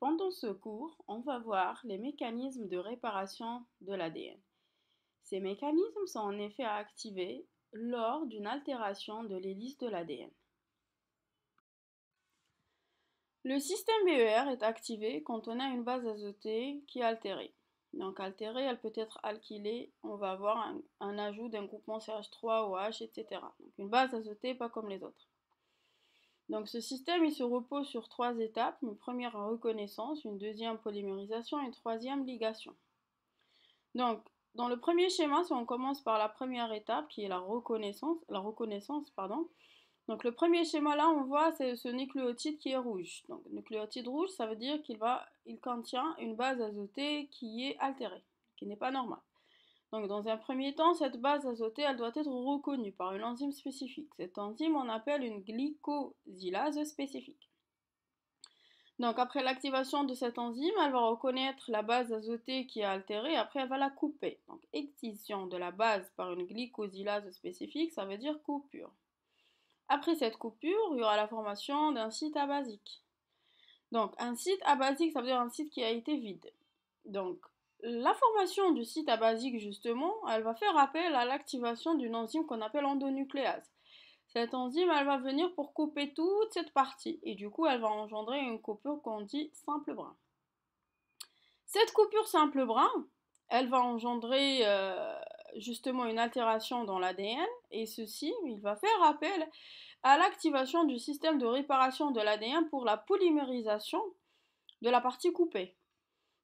Pendant ce cours, on va voir les mécanismes de réparation de l'ADN. Ces mécanismes sont en effet activés lors d'une altération de l'hélice de l'ADN. Le système BER est activé quand on a une base azotée qui est altérée. Donc altérée, elle peut être alkylée, on va avoir un, ajout d'un groupement CH3 OH, etc. Donc une base azotée, pas comme les autres. Donc ce système, il se repose sur trois étapes, une première reconnaissance, une deuxième polymérisation et une troisième ligation. Donc dans le premier schéma, si on commence par la première étape qui est la reconnaissance, la reconnaissance pardon. Donc le premier schéma là, on voit c'est ce nucléotide qui est rouge. Donc nucléotide rouge, ça veut dire qu'il va il contient une base azotée qui est altérée, qui n'est pas normale. Donc, dans un premier temps, cette base azotée, elle doit être reconnue par une enzyme spécifique. Cette enzyme, on appelle une glycosylase spécifique. Donc, après l'activation de cette enzyme, elle va reconnaître la base azotée qui a altéré, et après elle va la couper. Donc, excision de la base par une glycosylase spécifique, ça veut dire coupure. Après cette coupure, il y aura la formation d'un site abasique. Donc, un site abasique, ça veut dire un site qui a été vide. Donc, la formation du site abasique, justement, elle va faire appel à l'activation d'une enzyme qu'on appelle endonucléase. Cette enzyme, elle va venir pour couper toute cette partie et du coup, elle va engendrer une coupure qu'on dit simple brin. Cette coupure simple brin, elle va engendrer euh, justement une altération dans l'ADN et ceci, il va faire appel à l'activation du système de réparation de l'ADN pour la polymérisation de la partie coupée.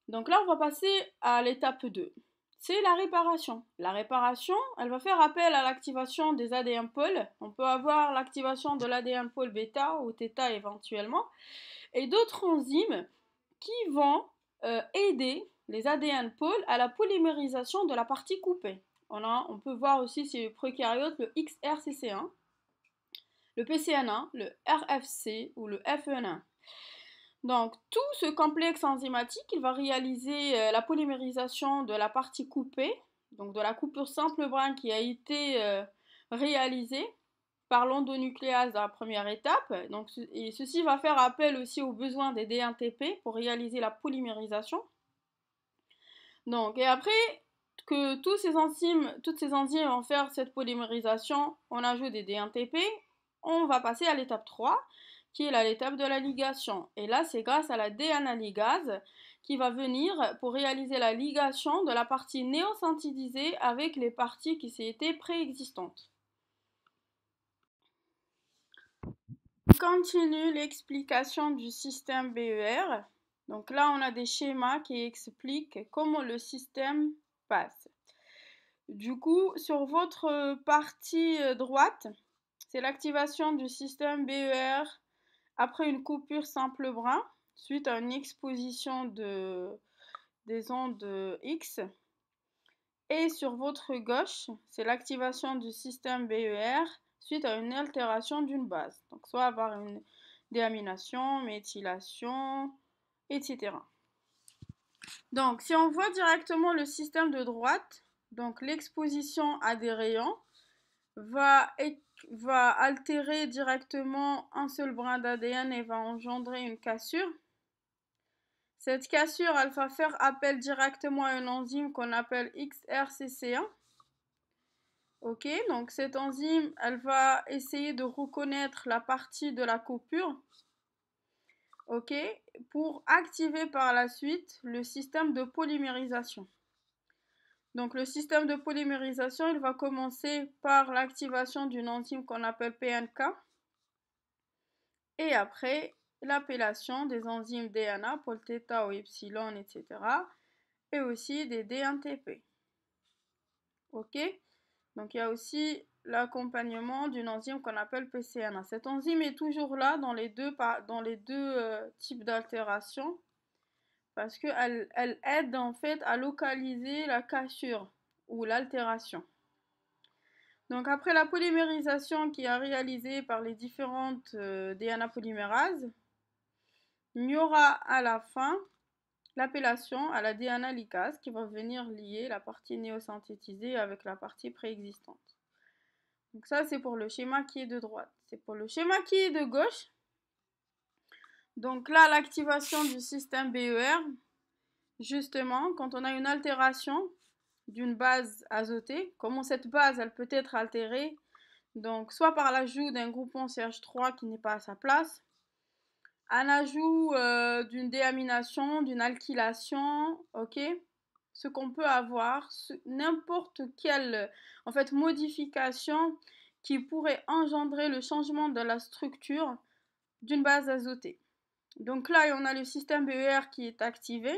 Donc là, on va passer à l'étape 2. C'est la réparation. La réparation, elle va faire appel à l'activation des ADN pôles. On peut avoir l'activation de l'ADN pôle bêta ou thêta éventuellement, et d'autres enzymes qui vont euh, aider les ADN pôles à la polymérisation de la partie coupée. On, peut voir aussi ces le prokaryotes le XRCC1, le PCNA, 1 le RFC ou le FEN1. Donc tout ce complexe enzymatique, il va réaliser euh, la polymérisation de la partie coupée, donc de la coupure simple brin qui a été euh, réalisée par l'endonucléase dans la première étape. ceci va faire appel aussi aux besoins des dNTP pour réaliser la polymérisation. Donc, et après que tous ces enzymes, toutes ces enzymes vont faire cette polymérisation, on ajoute des dNTP, on va passer à l'étape 3 qui est à l'étape de la ligation. Et là, c'est grâce à la ligase qui va venir pour réaliser la ligation de la partie néosynthétisée avec les parties qui étaient préexistantes. Continue l'explication du système BER. Donc là, on a des schémas qui expliquent comment le système passe. Du coup, sur votre partie euh, droite, c'est l'activation du système BER après une coupure simple brun, suite à une exposition de, des ondes X, et sur votre gauche, c'est l'activation du système BER suite à une altération d'une base. Donc soit avoir une déamination, méthylation, etc. Donc si on voit directement le système de droite, donc l'exposition à des rayons, va, altérer directement un seul brin d'ADN et va engendrer une cassure. Cette cassure, elle va faire appel directement à une enzyme qu'on appelle XRCC1. donc cette enzyme, elle va essayer de reconnaître la partie de la coupure. Ok, pour activer par la suite le système de polymérisation. Donc le système de polymérisation, il va commencer par l'activation d'une enzyme qu'on appelle PNK et après l'appellation des enzymes DNA, pôle ou epsilon, etc. et aussi des DNTP. Ok Donc il y a aussi l'accompagnement d'une enzyme qu'on appelle PCNA. Cette enzyme est toujours là dans les deux, dans les deux euh, types d'altération parce qu'elle elle aide en fait à localiser la cassure ou l'altération. Donc après la polymérisation qui est réalisée par les différentes euh, DNA polymérases, il y aura à la fin l'appellation à la DNA lycase, qui va venir lier la partie néosynthétisée avec la partie préexistante. Donc ça c'est pour le schéma qui est de droite. C'est pour le schéma qui est de gauche. Donc là, l'activation du système BER, justement, quand on a une altération d'une base azotée, comment cette base, elle peut être altérée, donc soit par l'ajout d'un groupement CH3 qui n'est pas à sa place, un ajout euh, d'une déamination, d'une alkylation, ok Ce qu'on peut avoir, n'importe quelle en fait, modification qui pourrait engendrer le changement de la structure d'une base azotée. Donc là, on a le système BER qui est activé.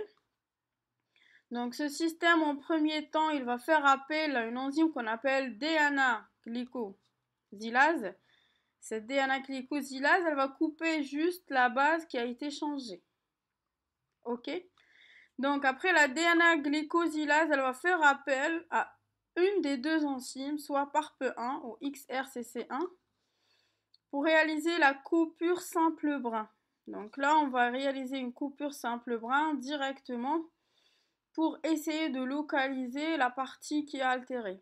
Donc ce système, en premier temps, il va faire appel à une enzyme qu'on appelle DNA-glycosylase. Cette DNA-glycosylase, elle va couper juste la base qui a été changée. OK Donc après, la DNA-glycosylase, elle va faire appel à une des deux enzymes, soit PARP1 ou XRCC1, pour réaliser la coupure simple brun. Donc là, on va réaliser une coupure simple brin directement pour essayer de localiser la partie qui est altérée.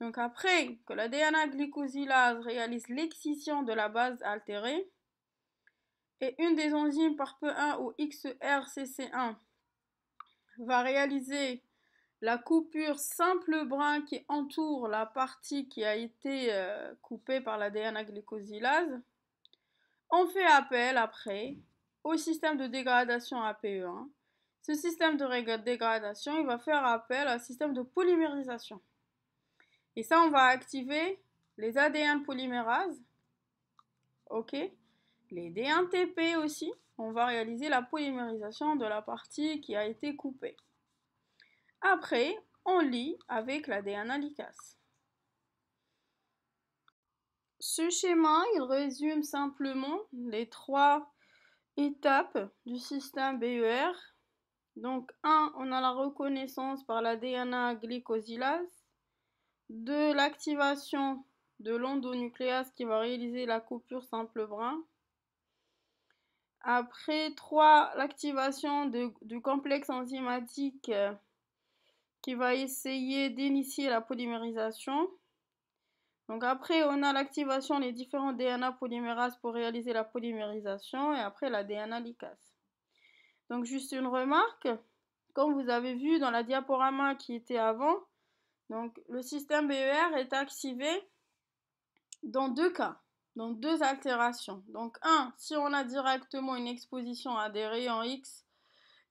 Donc après que la DNA glycosylase réalise l'excision de la base altérée, et une des enzymes PARP1 ou XRCC1 va réaliser la coupure simple brin qui entoure la partie qui a été euh, coupée par la DNA glycosylase, on fait appel après au système de dégradation APE1. Ce système de dégradation, il va faire appel à un système de polymérisation. Et ça, on va activer les ADN polymérases, ok, les DnTP aussi. On va réaliser la polymérisation de la partie qui a été coupée. Après, on lit avec l'ADN DNA ce schéma, il résume simplement les trois étapes du système BER. Donc 1, on a la reconnaissance par la DNA glycosylase. 2, l'activation de l'endonucléase qui va réaliser la coupure simple brun. Après 3, l'activation du complexe enzymatique euh, qui va essayer d'initier la polymérisation. Donc après, on a l'activation des différents DNA polymérases pour réaliser la polymérisation et après la DNA Donc juste une remarque, comme vous avez vu dans la diaporama qui était avant, donc le système BER est activé dans deux cas, dans deux altérations. Donc un, si on a directement une exposition à des rayons X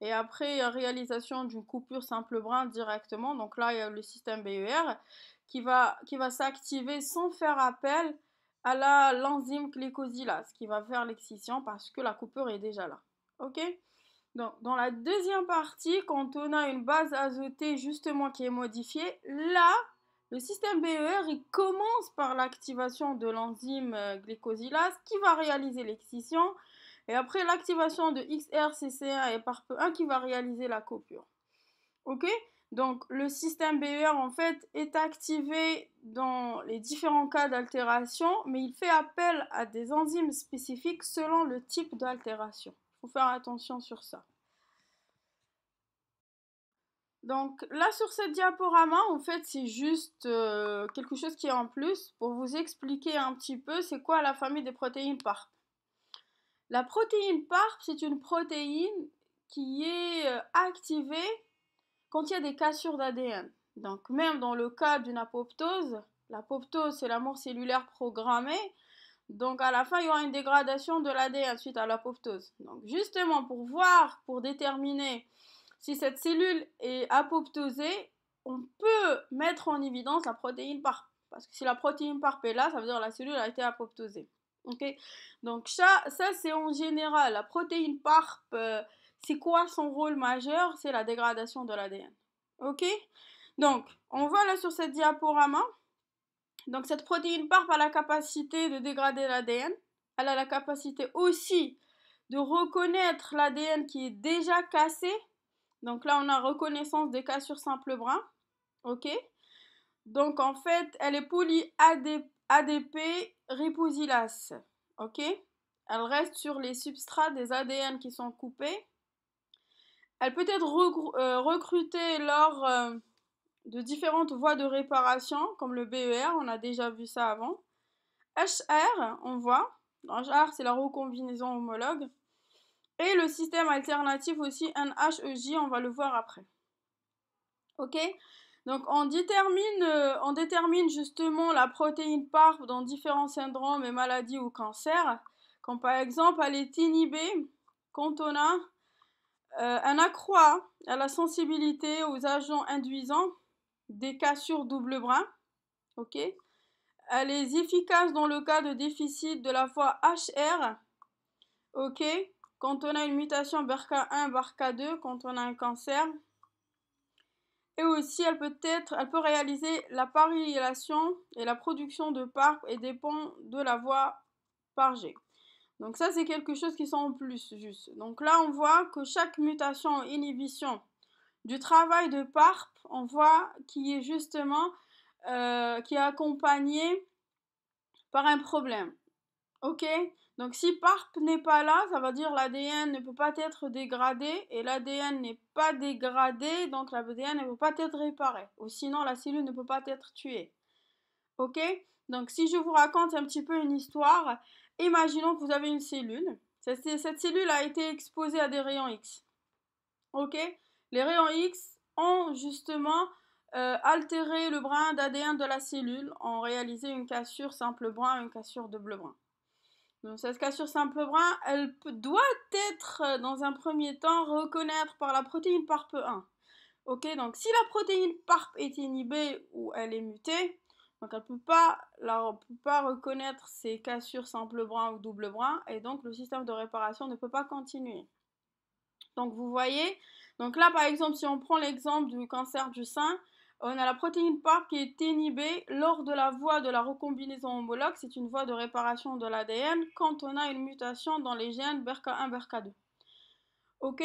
et après réalisation d'une coupure simple brin directement, donc là il y a le système BER qui va, qui va s'activer sans faire appel à la, l'enzyme glycosylase qui va faire l'excision parce que la coupure est déjà là. OK Donc, dans la deuxième partie, quand on a une base azotée justement qui est modifiée, là, le système BER, il commence par l'activation de l'enzyme euh, glycosylase qui va réaliser l'excision et après l'activation de XRCC1 et PARP1 qui va réaliser la coupure. OK donc le système BER en fait est activé dans les différents cas d'altération, mais il fait appel à des enzymes spécifiques selon le type d'altération. Il faut faire attention sur ça. Donc là sur cette diaporama, en fait, c'est juste euh, quelque chose qui est en plus pour vous expliquer un petit peu c'est quoi la famille des protéines PARP. La protéine PARP, c'est une protéine qui est euh, activée quand il y a des cassures d'ADN. Donc même dans le cas d'une apoptose, l'apoptose c'est la mort cellulaire programmée, donc à la fin il y aura une dégradation de l'ADN suite à l'apoptose. Donc justement pour voir, pour déterminer si cette cellule est apoptosée, on peut mettre en évidence la protéine PARP. Parce que si la protéine PARP est là, ça veut dire que la cellule a été apoptosée. Ok Donc ça, c'est en général. La protéine PARP, euh, c'est quoi son rôle majeur C'est la dégradation de l'ADN. OK Donc, on voit là sur cette diaporama. Donc, cette protéine part a la capacité de dégrader l'ADN. Elle a la capacité aussi de reconnaître l'ADN qui est déjà cassé. Donc là, on a reconnaissance des cassures simple brin. OK Donc, en fait, elle est poly-ADP ripusilas. OK Elle reste sur les substrats des ADN qui sont coupés elle peut être euh, recrutée lors euh, de différentes voies de réparation, comme le BER, on a déjà vu ça avant. HR, on voit. HR, c'est la recombinaison homologue. Et le système alternatif aussi, NHEJ, on va le voir après. Ok Donc on détermine, euh, on détermine justement la protéine PARP dans différents syndromes et maladies ou cancers, comme par exemple elle est inhibée, a... Euh, un accroît à la sensibilité aux agents induisants des cassures double brin. ok Elle est efficace dans le cas de déficit de la voie HR. ok quand on a une mutation BRCA1, BRCA2, quand on a un cancer. Et aussi, elle peut, réaliser la parylation et la production de PARP et dépend de la voie par G. Donc ça, c'est quelque chose qui sont en plus, juste. Donc là, on voit que chaque mutation, inhibition du travail de PARP, on voit qu'il est justement, euh, qui est accompagné par un problème. OK Donc si PARP n'est pas là, ça veut dire l'ADN ne peut pas être dégradé, et l'ADN n'est pas dégradé, donc l'ADN ne peut pas être réparé, ou sinon la cellule ne peut pas être tuée. OK Donc si je vous raconte un petit peu une histoire, Imaginons que vous avez une cellule. Cette cellule a été exposée à des rayons X. Ok Les rayons X ont justement euh, altéré le brin d'ADN de la cellule, ont réalisé une cassure simple brin, une cassure double brin. Donc cette cassure simple brin, elle doit être euh, dans un premier temps reconnaître par la protéine PARP1. Ok, donc si la protéine PARP est inhibée ou elle est mutée, donc elle ne peut, pas, reconnaître ses cassures simple brun ou double brun, et donc le système de réparation ne peut pas continuer. Donc vous voyez, donc là par exemple si on prend l'exemple du cancer du sein, on a la protéine PARP qui est inhibée lors de la voie de la recombinaison homologue, c'est une voie de réparation de l'ADN quand on a une mutation dans les gènes BRCA1, BRCA2. OK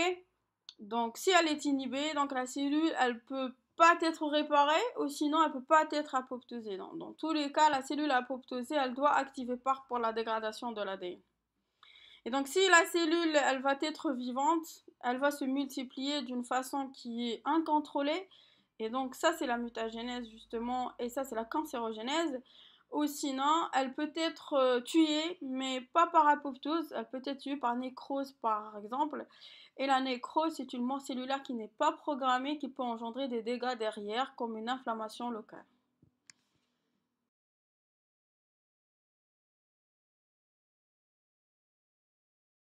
Donc si elle est inhibée, donc la cellule, elle peut pas être réparée ou sinon elle peut pas être apoptosée. Dans, dans tous les cas, la cellule apoptosée, elle doit activer par pour la dégradation de l'ADN. Et donc si la cellule, elle va être vivante, elle va se multiplier d'une façon qui est incontrôlée. Et donc ça, c'est la mutagénèse justement, et ça, c'est la cancérogénèse ou sinon elle peut être euh, tuée, mais pas par apoptose, elle peut être tuée par nécrose par exemple. Et la nécrose, c'est une mort cellulaire qui n'est pas programmée, qui peut engendrer des dégâts derrière, comme une inflammation locale.